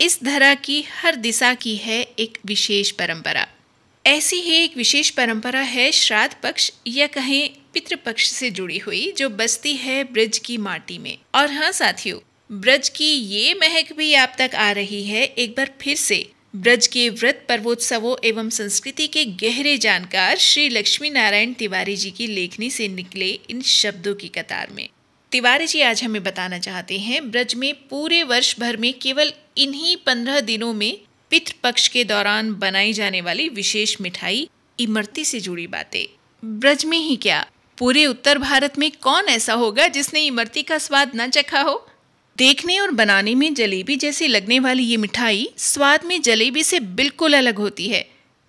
इस धरा की हर दिशा की है एक विशेष परंपरा ऐसी ही एक विशेष परंपरा है श्राद्ध पक्ष या कहें पितृपक्ष से जुड़ी हुई जो बसती है ब्रज की माटी में और हाँ साथियों ब्रज की ये महक भी आप तक आ रही है एक बार फिर से ब्रज के व्रत पर्वोत्सवों एवं संस्कृति के गहरे जानकार श्री लक्ष्मी नारायण तिवारी जी की लेखनी से निकले इन शब्दों की कतार में तिवारी जी आज हमें बताना चाहते हैं ब्रज में पूरे वर्ष भर में केवल इन्हीं पंद्रह दिनों में पितृपक्ष पक्ष के दौरान बनाई जाने वाली विशेष मिठाई इमरती से जुड़ी बातें ब्रज में ही क्या पूरे उत्तर भारत में कौन ऐसा होगा जिसने इमरती का स्वाद न चखा हो देखने और बनाने में जलेबी जैसी लगने वाली ये मिठाई स्वाद में जलेबी से बिल्कुल अलग होती है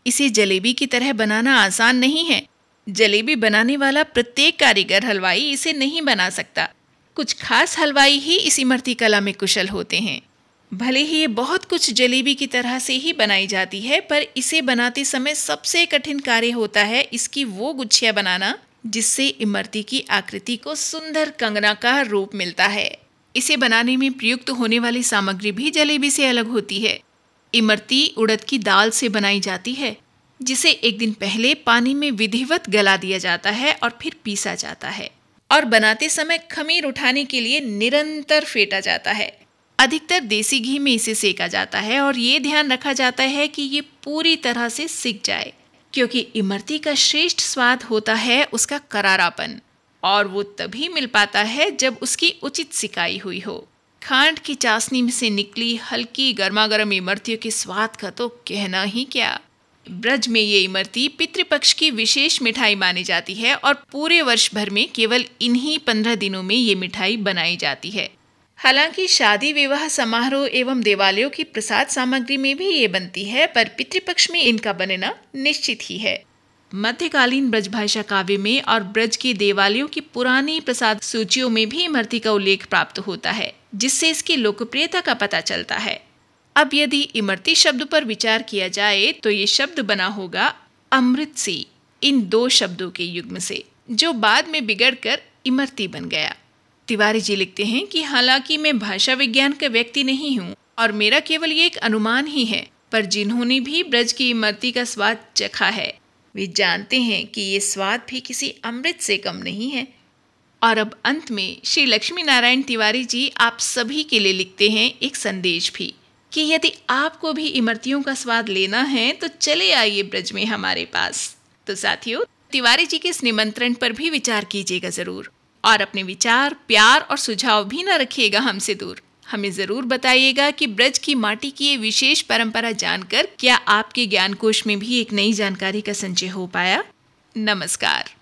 इसे जलेबी की तरह बनाना आसान नहीं है जलेबी बनाने वाला प्रत्येक कारीगर हलवाई इसे नहीं बना सकता कुछ खास हलवाई ही इस इमरती कला में कुशल होते हैं भले ही ये बहुत कुछ जलेबी की तरह से ही बनाई जाती है पर इसे बनाते समय सबसे कठिन कार्य होता है इसकी वो गुच्छिया बनाना जिससे इमरती की आकृति को सुंदर कंगना का रूप मिलता है इसे बनाने में प्रयुक्त होने वाली सामग्री भी जलेबी से अलग होती है इमरती उड़द की दाल से बनाई जाती है जिसे एक दिन पहले पानी में विधिवत गला दिया जाता है और फिर पीसा जाता है और बनाते समय खमीर उठाने के लिए निरंतर फेटा जाता है अधिकतर देसी घी में इसे सेका जाता है और ये ध्यान रखा जाता है कि ये पूरी तरह से सिक जाए क्योंकि इमरती का श्रेष्ठ स्वाद होता है उसका करारापन और वो तभी मिल पाता है जब उसकी उचित सिकाई हुई हो खांड की चाशनी में से निकली हल्की गर्मा गर्म इमरतियों के स्वाद का तो कहना ही क्या ब्रज में ये इमरती पितृपक्ष की विशेष मिठाई मानी जाती है और पूरे वर्ष भर में केवल इन्हीं पंद्रह दिनों में ये मिठाई बनाई जाती है हालांकि शादी विवाह समारोह एवं देवालयों की प्रसाद सामग्री में भी ये बनती है पर पितृपक्ष में इनका बनना निश्चित ही है मध्यकालीन ब्रजभाषा काव्य में और ब्रज की देवालयों की पुरानी प्रसाद सूचियों में भी इमरती का उल्लेख प्राप्त होता है जिससे इसकी लोकप्रियता का पता चलता है अब यदि इमरती शब्द पर विचार किया जाए तो ये शब्द बना होगा अमृत सी इन दो शब्दों के युग्म से जो बाद में बिगड़कर इमरती बन गया तिवारी जी लिखते हैं कि हालांकि मैं भाषा विज्ञान का व्यक्ति नहीं हूँ और मेरा केवल ये एक अनुमान ही है पर जिन्होंने भी ब्रज की इमरती का स्वाद चखा है वे जानते हैं कि ये स्वाद भी किसी अमृत से कम नहीं है और अब अंत में श्री लक्ष्मी नारायण तिवारी जी आप सभी के लिए लिखते हैं एक संदेश भी कि यदि आपको भी इमरतियों का स्वाद लेना है तो चले आइए ब्रज में हमारे पास तो साथियों तिवारी जी के इस निमंत्रण पर भी विचार कीजिएगा ज़रूर और अपने विचार प्यार और सुझाव भी न रखिएगा हमसे दूर हमें ज़रूर बताइएगा कि ब्रज की माटी की ये विशेष परंपरा जानकर क्या आपके ज्ञानकोश में भी एक नई जानकारी का संचय हो पाया नमस्कार